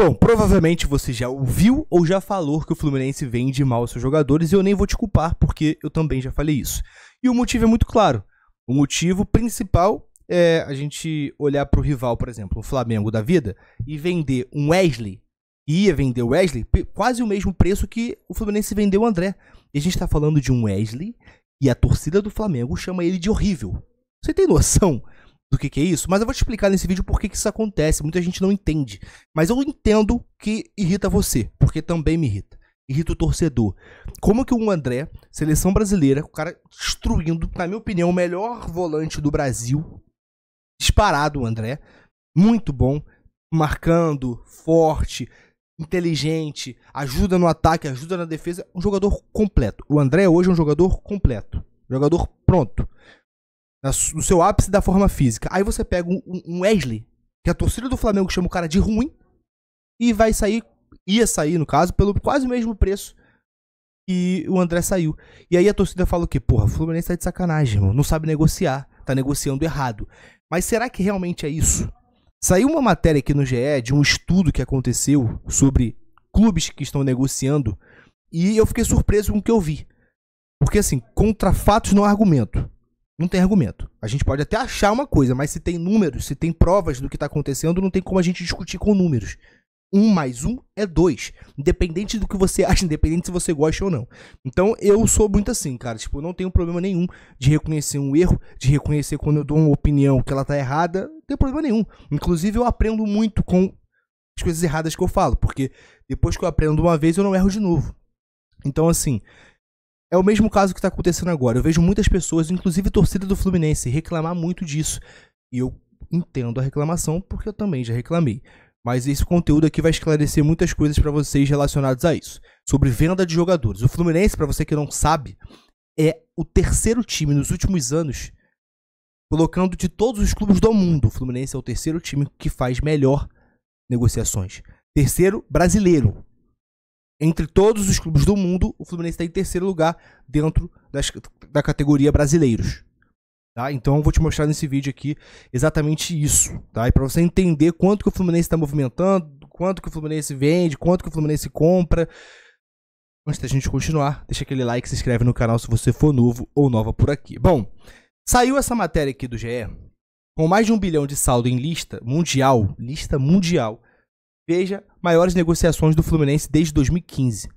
Bom, provavelmente você já ouviu ou já falou que o Fluminense vende mal seus jogadores e eu nem vou te culpar porque eu também já falei isso. E o motivo é muito claro. O motivo principal é a gente olhar para o rival, por exemplo, o Flamengo da vida, e vender um Wesley, e ia vender o Wesley, quase o mesmo preço que o Fluminense vendeu o André. E a gente está falando de um Wesley e a torcida do Flamengo chama ele de horrível. Você tem noção? do que, que é isso, mas eu vou te explicar nesse vídeo por que, que isso acontece. Muita gente não entende. Mas eu entendo que irrita você, porque também me irrita. Irrita o torcedor. Como que o André, seleção brasileira, o cara destruindo, na minha opinião, o melhor volante do Brasil. Disparado o André. Muito bom. Marcando, forte, inteligente, ajuda no ataque, ajuda na defesa. Um jogador completo. O André hoje é um jogador completo. Jogador pronto no seu ápice da forma física. Aí você pega um, um Wesley, que a torcida do Flamengo chama o cara de ruim, e vai sair, ia sair no caso, pelo quase mesmo preço que o André saiu. E aí a torcida fala o quê? Porra, o Fluminense tá de sacanagem, irmão. não sabe negociar, tá negociando errado. Mas será que realmente é isso? Saiu uma matéria aqui no GE de um estudo que aconteceu sobre clubes que estão negociando e eu fiquei surpreso com o que eu vi. Porque assim, contra fatos não há argumento não tem argumento. A gente pode até achar uma coisa, mas se tem números, se tem provas do que está acontecendo, não tem como a gente discutir com números. Um mais um é dois. Independente do que você acha, independente se você gosta ou não. Então eu sou muito assim, cara. Tipo, não tenho problema nenhum de reconhecer um erro, de reconhecer quando eu dou uma opinião que ela tá errada. Não tem problema nenhum. Inclusive, eu aprendo muito com as coisas erradas que eu falo, porque depois que eu aprendo uma vez, eu não erro de novo. Então, assim, é o mesmo caso que está acontecendo agora. Eu vejo muitas pessoas, inclusive torcida do Fluminense, reclamar muito disso. E eu entendo a reclamação porque eu também já reclamei. Mas esse conteúdo aqui vai esclarecer muitas coisas para vocês relacionadas a isso, sobre venda de jogadores. O Fluminense, para você que não sabe, é o terceiro time nos últimos anos colocando de todos os clubes do mundo. O Fluminense é o terceiro time que faz melhor negociações. Terceiro brasileiro, entre todos os clubes do mundo, o Fluminense está em terceiro lugar dentro das, da categoria brasileiros. Tá? Então eu vou te mostrar nesse vídeo aqui exatamente isso. Tá? E para você entender quanto que o Fluminense está movimentando, quanto que o Fluminense vende, quanto que o Fluminense compra. Antes da gente continuar, deixa aquele like, se inscreve no canal se você for novo ou nova por aqui. Bom, saiu essa matéria aqui do GE, com mais de um bilhão de saldo em lista mundial, lista mundial, Veja maiores negociações do Fluminense desde 2015.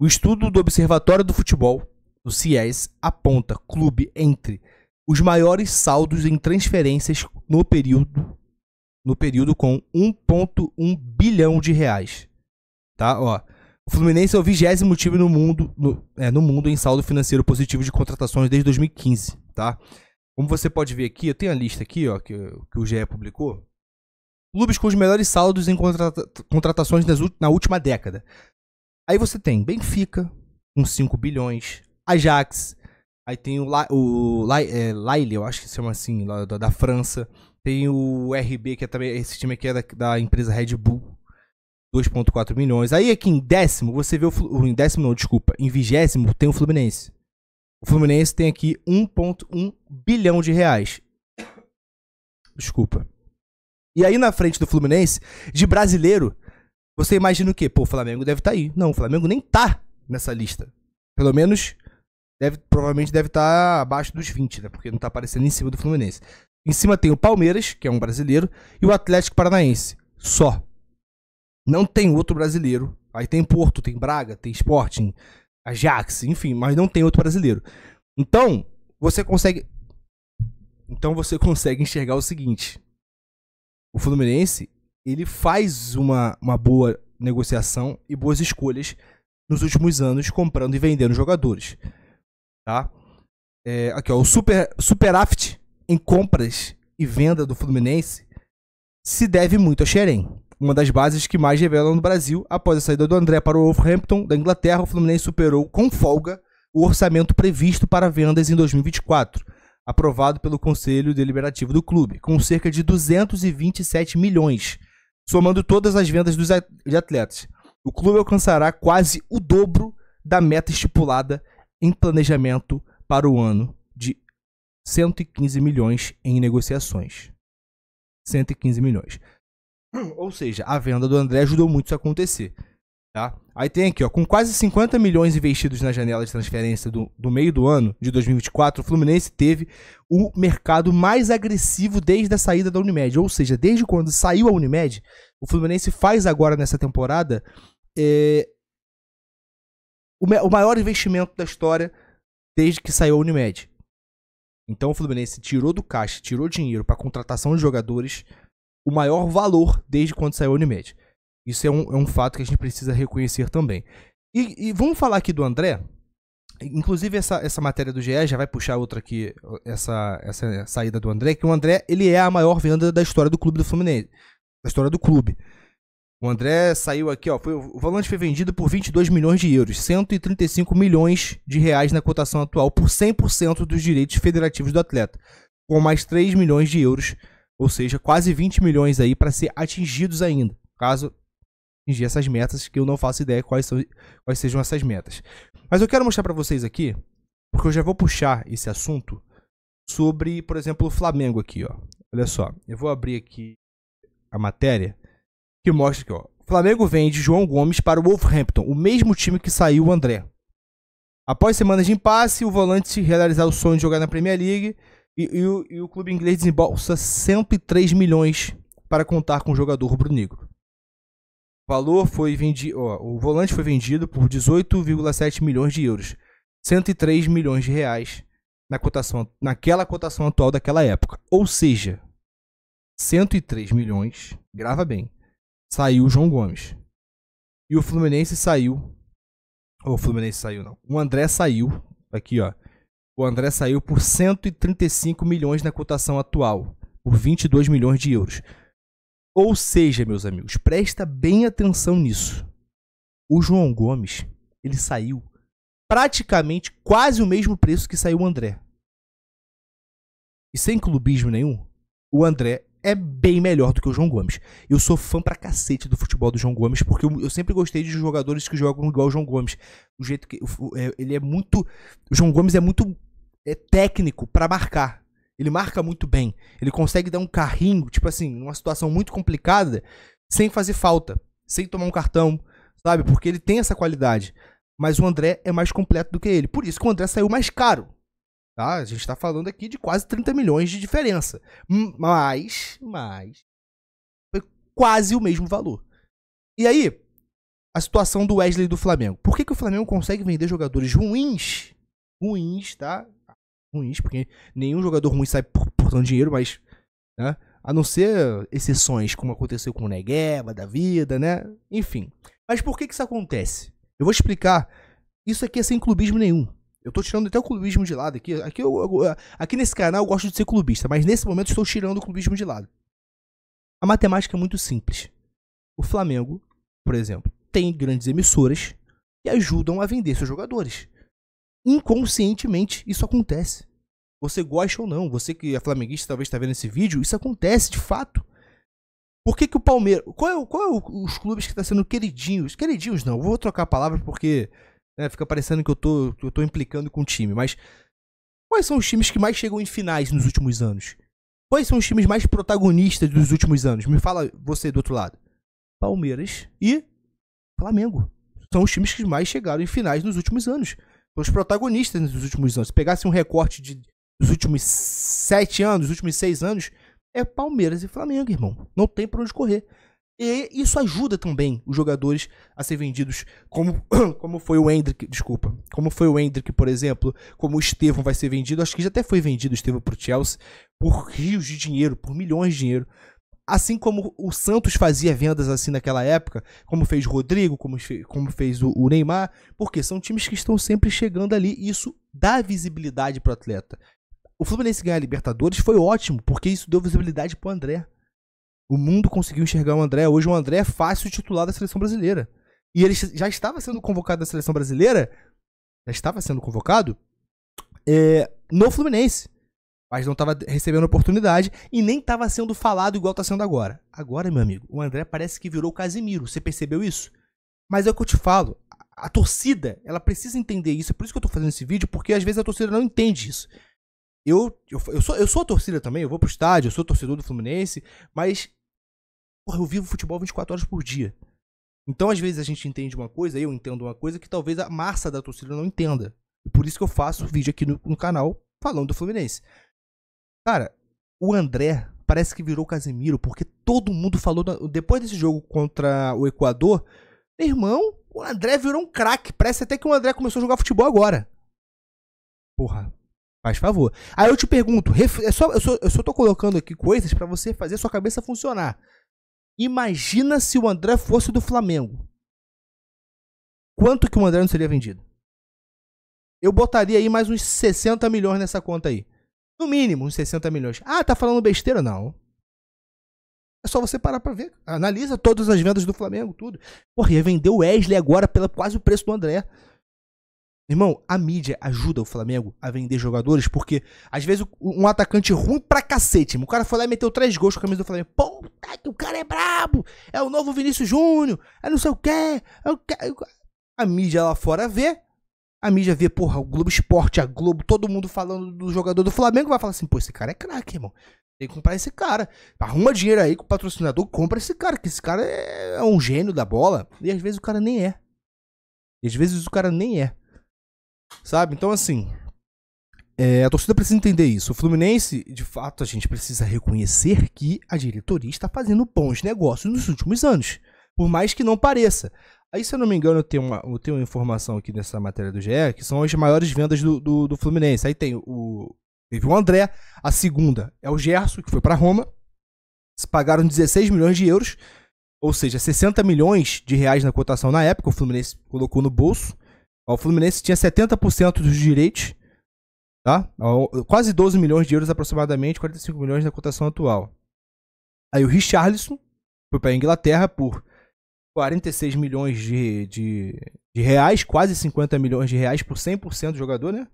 O estudo do Observatório do Futebol, do CIES, aponta clube entre os maiores saldos em transferências no período no período com 1.1 bilhão de reais. Tá, ó. O Fluminense é o vigésimo time no mundo, no, é, no mundo em saldo financeiro positivo de contratações desde 2015, tá? Como você pode ver aqui, eu tenho a lista aqui, ó, que, que o GE publicou clubes com os melhores saldos em contratações na última década. Aí você tem Benfica, com 5 bilhões, Ajax, aí tem o, La, o La, é, eu acho que se chama assim, da, da, França, tem o RB, que é também esse time aqui é da, da empresa Red Bull, 2,4 milhões. Aí aqui em décimo, você vê o. Em décimo, não, desculpa. Em vigésimo, tem o Fluminense. O Fluminense tem aqui 1,1 bilhão de reais. Desculpa. E aí na frente do Fluminense, de brasileiro, você imagina o quê? Pô, o Flamengo deve estar tá aí. Não, o Flamengo nem tá nessa lista. Pelo menos, deve, provavelmente deve estar tá abaixo dos 20, né? Porque não tá aparecendo em cima do Fluminense. Em cima tem o Palmeiras, que é um brasileiro, e o Atlético Paranaense. Só. Não tem outro brasileiro. Aí tem Porto, tem Braga, tem Sporting, Ajax, enfim, mas não tem outro brasileiro. Então, você consegue. Então você consegue enxergar o seguinte: o Fluminense ele faz uma, uma boa negociação e boas escolhas nos últimos anos comprando e vendendo jogadores. Tá? É, aqui ó, o super, aft em compras e venda do Fluminense se deve muito a Xerém, uma das bases que mais revelam no Brasil. Após a saída do André para o Wolverhampton da Inglaterra, o Fluminense superou com folga o orçamento previsto para vendas em 2024, aprovado pelo Conselho Deliberativo do clube, com cerca de 227 milhões, somando todas as vendas dos atletas. O clube alcançará quase o dobro da meta estipulada em planejamento para o ano de 115 milhões em negociações. 115 milhões. Ou seja, a venda do André ajudou muito isso a acontecer. Tá? Aí tem aqui, ó, com quase 50 milhões investidos na janela de transferência do, do meio do ano de 2024, o Fluminense teve o mercado mais agressivo desde a saída da Unimed. Ou seja, desde quando saiu a Unimed, o Fluminense faz agora nessa temporada é, o, o maior investimento da história desde que saiu a Unimed. Então o Fluminense tirou do caixa, tirou dinheiro para contratação de jogadores, o maior valor desde quando saiu a Unimed. Isso é um, é um fato que a gente precisa reconhecer também. E, e vamos falar aqui do André. Inclusive, essa, essa matéria do GE já vai puxar outra aqui, essa, essa saída do André, que o André ele é a maior venda da história do clube do Fluminense. Da história do clube. O André saiu aqui, ó. Foi, o volante foi vendido por 22 milhões de euros, 135 milhões de reais na cotação atual, por 100% dos direitos federativos do atleta, com mais 3 milhões de euros, ou seja, quase 20 milhões aí para ser atingidos ainda, caso atingir essas metas, que eu não faço ideia quais, são, quais sejam essas metas. Mas eu quero mostrar para vocês aqui, porque eu já vou puxar esse assunto sobre, por exemplo, o Flamengo aqui, ó. Olha só, eu vou abrir aqui a matéria que mostra que, ó, Flamengo vende João Gomes para o Wolverhampton, o mesmo time que saiu o André. Após semanas de impasse, o volante realizar o sonho de jogar na Premier League e, e, e o clube inglês desembolsa 103 milhões para contar com o jogador rubro-negro. O valor foi vendido, o volante foi vendido por 18,7 milhões de euros, 103 milhões de reais na cotação, naquela cotação atual daquela época. Ou seja, 103 milhões, grava bem, saiu o João Gomes. E o Fluminense saiu. Ou o Fluminense saiu, não. O André saiu. Aqui, ó. O André saiu por 135 milhões na cotação atual, por 22 milhões de euros. Ou seja, meus amigos, presta bem atenção nisso. O João Gomes, ele saiu praticamente quase o mesmo preço que saiu o André. E sem clubismo nenhum, o André é bem melhor do que o João Gomes. Eu sou fã pra cacete do futebol do João Gomes, porque eu, eu sempre gostei de jogadores que jogam igual o João Gomes. O jeito que. É, ele é muito. O João Gomes é muito é técnico para marcar. Ele marca muito bem. Ele consegue dar um carrinho, tipo assim, numa situação muito complicada, sem fazer falta, sem tomar um cartão, sabe? Porque ele tem essa qualidade. Mas o André é mais completo do que ele. Por isso que o André saiu mais caro. Tá? A gente está falando aqui de quase 30 milhões de diferença. Mas, mas, foi quase o mesmo valor. E aí, a situação do Wesley do Flamengo. Por que, que o Flamengo consegue vender jogadores ruins, ruins, tá? ruins, porque nenhum jogador ruim sai portando dinheiro, mas. Né? A não ser exceções, como aconteceu com o Negueba da vida, né? Enfim. Mas por que, que isso acontece? Eu vou explicar. Isso aqui é sem clubismo nenhum. Eu tô tirando até o clubismo de lado aqui. Aqui, eu, aqui nesse canal eu gosto de ser clubista, mas nesse momento estou tirando o clubismo de lado. A matemática é muito simples. O Flamengo, por exemplo, tem grandes emissoras que ajudam a vender seus jogadores inconscientemente isso acontece. Você gosta ou não, você que é flamenguista talvez está vendo esse vídeo, isso acontece de fato. Por que, que o Palmeiras. Qual é, qual é o, os clubes que estão tá sendo queridinhos? Queridinhos não, vou trocar a palavra porque né, fica parecendo que eu tô, que eu tô implicando com o time, mas. Quais são os times que mais chegam em finais nos últimos anos? Quais são os times mais protagonistas dos últimos anos? Me fala você do outro lado. Palmeiras e Flamengo. São os times que mais chegaram em finais nos últimos anos pelos protagonistas nos últimos anos. Se pegasse um recorte de, dos últimos sete anos, dos últimos seis anos, é Palmeiras e Flamengo, irmão. Não tem para onde correr. E isso ajuda também os jogadores a ser vendidos, como, como foi o Hendrick, desculpa, como foi o Hendrick, por exemplo, como o Estevam vai ser vendido, acho que já até foi vendido o Estevão pro Chelsea, por rios de dinheiro, por milhões de dinheiro assim como o Santos fazia vendas assim naquela época, como fez Rodrigo, como, como fez o, o, Neymar, porque são times que estão sempre chegando ali e isso dá visibilidade para o atleta. O Fluminense ganhar a Libertadores foi ótimo, porque isso deu visibilidade para o André. O mundo conseguiu enxergar o André. Hoje o André é fácil titular da seleção brasileira. E ele já estava sendo convocado da seleção brasileira, já estava sendo convocado é, no Fluminense mas não estava recebendo oportunidade e nem estava sendo falado igual está sendo agora. Agora, meu amigo, o André parece que virou o Casimiro, você percebeu isso? Mas é o que eu te falo, a, torcida, ela precisa entender isso, é por isso que eu estou fazendo esse vídeo, porque às vezes a torcida não entende isso. Eu, eu, eu, sou, eu sou a torcida também, eu vou pro estádio, eu sou torcedor do Fluminense, mas porra, eu vivo futebol 24 horas por dia. Então, às vezes, a gente entende uma coisa, eu entendo uma coisa que talvez a massa da torcida não entenda. E por isso que eu faço vídeo aqui no, no canal falando do Fluminense. Cara, o André parece que virou Casemiro, porque todo mundo falou, depois desse jogo contra o Equador, meu irmão, o André virou um craque. Parece até que o André começou a jogar futebol agora. Porra, faz favor. Aí eu te pergunto, é só, eu, só, eu só tô colocando aqui coisas para você fazer sua cabeça funcionar. Imagina se o André fosse do Flamengo. Quanto que o André não seria vendido? Eu botaria aí mais uns 60 milhões nessa conta aí. No mínimo, uns 60 milhões. Ah, tá falando besteira? Não. É só você parar pra ver. Analisa todas as vendas do Flamengo, tudo. Porra, ia vender o Wesley agora pela quase o preço do André. Irmão, a mídia ajuda o Flamengo a vender jogadores, porque às vezes um atacante ruim pra cacete, o cara foi lá e meteu três gols com a camisa do Flamengo. Puta tá que o cara é brabo! É o novo Vinícius Júnior! É não sei o quê! É o quê. A mídia lá fora vê, a mídia vê, porra, o Globo Esporte, a Globo, todo mundo falando do jogador do Flamengo, vai falar assim, pô, esse cara é craque, irmão. Tem que comprar esse cara. Arruma dinheiro aí com o patrocinador, compra esse cara, que esse cara é, é um gênio da bola. E às vezes o cara nem é. E às vezes o cara nem é. Sabe? Então, assim, é, a torcida precisa entender isso. O Fluminense, de fato, a gente precisa reconhecer que a diretoria está fazendo bons negócios nos últimos anos. Por mais que não pareça. Aí, se eu não me engano, tenho uma, eu tenho uma informação aqui nessa matéria do GE, que são as maiores vendas do, do, do Fluminense. Aí tem o. Teve o André, a segunda é o Gerson, que foi para Roma. Se pagaram 16 milhões de euros, ou seja, 60 milhões de reais na cotação na época, o Fluminense colocou no bolso. O Fluminense tinha 70% dos direitos, tá? Quase 12 milhões de euros aproximadamente, 45 milhões na cotação atual. Aí o Richarlison foi para a Inglaterra por 46 milhões de, de, de reais, quase 50 milhões de reais por 100% do jogador, né?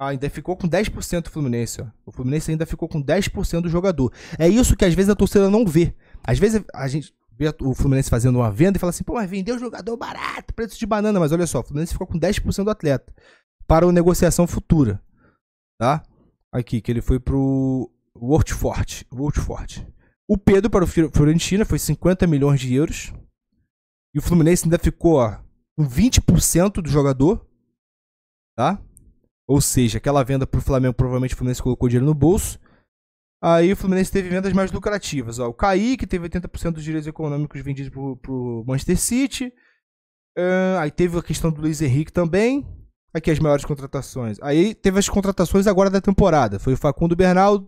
Ah, ainda ficou com 10% do Fluminense. Ó. O Fluminense ainda ficou com 10% do jogador. É isso que às vezes a torcida não vê. Às vezes a gente vê o Fluminense fazendo uma venda e fala assim, pô, mas vendeu jogador barato, preço de banana. Mas olha só, o Fluminense ficou com 10% do atleta para uma negociação futura. Tá? Aqui, que ele foi pro Wortfort. Wortfort. O Pedro para o Fiorentina foi 50 milhões de euros. E o Fluminense ainda ficou com 20% do jogador, tá? Ou seja, aquela venda para o Flamengo, provavelmente o Fluminense colocou dinheiro no bolso. Aí o Fluminense teve vendas mais lucrativas. Ó. O Kaique teve 80% dos direitos econômicos vendidos para o Manchester City. Uh, aí teve a questão do Luiz Henrique também. Aqui as maiores contratações. Aí teve as contratações agora da temporada. Foi o Facundo Bernal,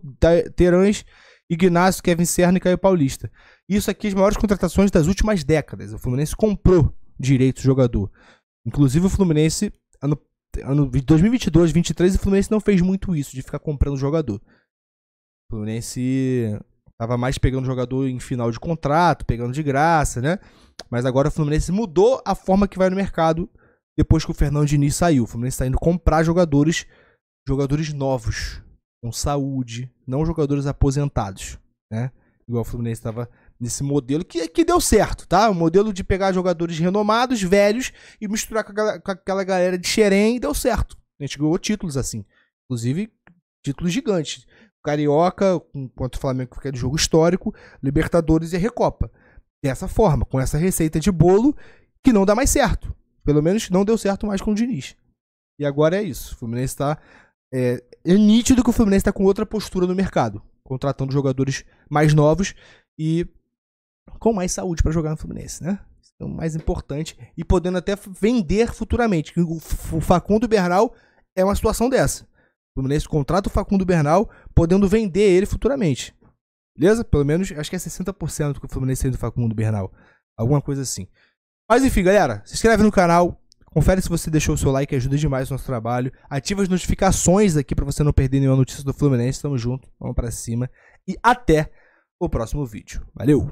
Terãs Ignacio, Kevin Serna e Caio Paulista. Isso aqui é as maiores contratações das últimas décadas. O Fluminense comprou direito do jogador. Inclusive o Fluminense, ano, ano 2022, 2023, o Fluminense não fez muito isso, de ficar comprando jogador. O Fluminense Tava mais pegando jogador em final de contrato, pegando de graça, né? Mas agora o Fluminense mudou a forma que vai no mercado depois que o Fernando Diniz saiu. O Fluminense está indo comprar jogadores, jogadores novos, com saúde, não jogadores aposentados, né? Igual o Fluminense estava nesse modelo que, que deu certo, tá? O modelo de pegar jogadores renomados, velhos e misturar com, a, com aquela galera de Xerém deu certo. A gente ganhou títulos assim, inclusive títulos gigantes. Carioca, enquanto o Flamengo fica é de jogo histórico, Libertadores e a Recopa. Dessa forma, com essa receita de bolo que não dá mais certo. Pelo menos não deu certo mais com o Diniz. E agora é isso. O Fluminense está é, é nítido que o Fluminense está com outra postura no mercado, contratando jogadores mais novos e com mais saúde para jogar no Fluminense, né? Isso é o mais importante e podendo até vender futuramente. O Facundo Bernal é uma situação dessa. O Fluminense contrata o Facundo Bernal, podendo vender ele futuramente. Beleza? Pelo menos acho que é 60% que o Fluminense tem do Facundo Bernal. Alguma coisa assim. Mas enfim, galera, se inscreve no canal, Confere se você deixou o seu like, ajuda demais o nosso trabalho. Ativa as notificações aqui para você não perder nenhuma notícia do Fluminense. Tamo junto, vamos para cima e até o próximo vídeo. Valeu!